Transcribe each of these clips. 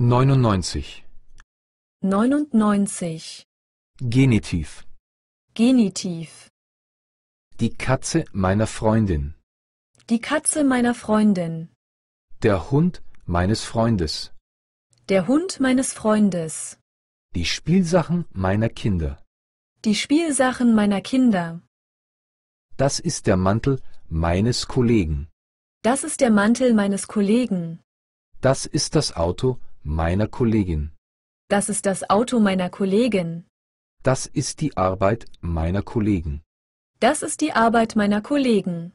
99 neunundneunzig. Genitiv. Genitiv. Die Katze meiner Freundin. Die Katze meiner Freundin. Der Hund meines Freundes. Der Hund meines Freundes. Die Spielsachen meiner Kinder. Die Spielsachen meiner Kinder. Das ist der Mantel meines Kollegen. Das ist der Mantel meines Kollegen. Das ist das Auto meiner Kollegin. Das ist das Auto meiner Kollegin. Das ist die Arbeit meiner Kollegen. Das ist die Arbeit meiner Kollegen.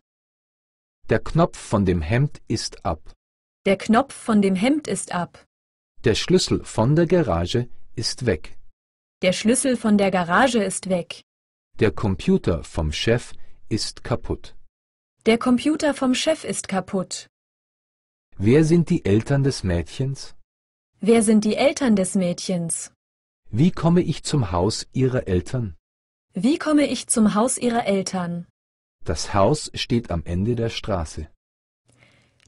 Der Knopf von dem Hemd ist ab. Der Knopf von dem Hemd ist ab. Der Schlüssel von der Garage ist weg. Der Schlüssel von der Garage ist weg. Der Computer vom Chef ist kaputt. Der Computer vom Chef ist kaputt. Wer sind die Eltern des Mädchens? Wer sind die Eltern des Mädchens? Wie komme ich zum Haus ihrer Eltern? Wie komme ich zum Haus ihrer Eltern? Das Haus steht am Ende der Straße.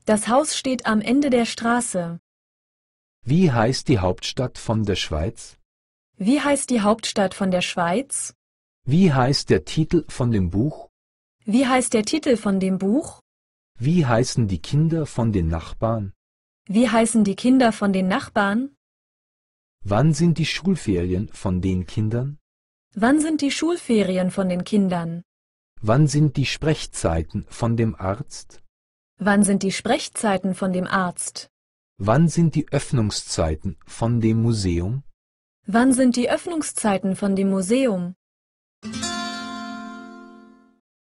Das Haus steht am Ende der Straße. Wie heißt die Hauptstadt von der Schweiz? Wie heißt die Hauptstadt von der Schweiz? Wie heißt der Titel von dem Buch? Wie heißt der Titel von dem Buch? Wie heißen die Kinder von den Nachbarn? Wie heißen die Kinder von den Nachbarn? Wann sind die Schulferien von den Kindern? Wann sind die Schulferien von den Kindern? Wann sind die Sprechzeiten von dem Arzt? Wann sind die Sprechzeiten von dem Arzt? Wann sind die Öffnungszeiten von dem Museum? Wann sind die Öffnungszeiten von dem Museum?